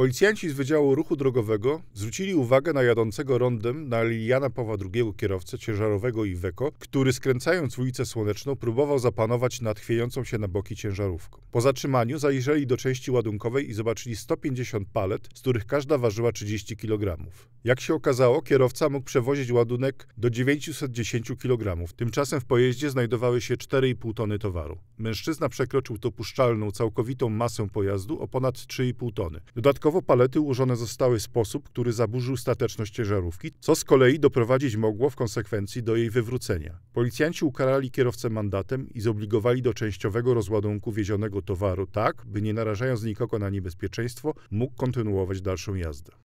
Policjanci z Wydziału Ruchu Drogowego zwrócili uwagę na jadącego rondem na Liliana Pawła II kierowcę ciężarowego Iveco, który skręcając ulicę Słoneczną próbował zapanować nad chwiejącą się na boki ciężarówką. Po zatrzymaniu zajrzeli do części ładunkowej i zobaczyli 150 palet, z których każda ważyła 30 kg. Jak się okazało, kierowca mógł przewozić ładunek do 910 kg. Tymczasem w pojeździe znajdowały się 4,5 tony towaru. Mężczyzna przekroczył dopuszczalną całkowitą masę pojazdu o ponad 3,5 tony. Dodatkowo Dodatkowo palety ułożone zostały w sposób, który zaburzył stateczność ciężarówki, co z kolei doprowadzić mogło w konsekwencji do jej wywrócenia. Policjanci ukarali kierowcę mandatem i zobligowali do częściowego rozładunku wiezionego towaru tak, by nie narażając nikogo na niebezpieczeństwo, mógł kontynuować dalszą jazdę.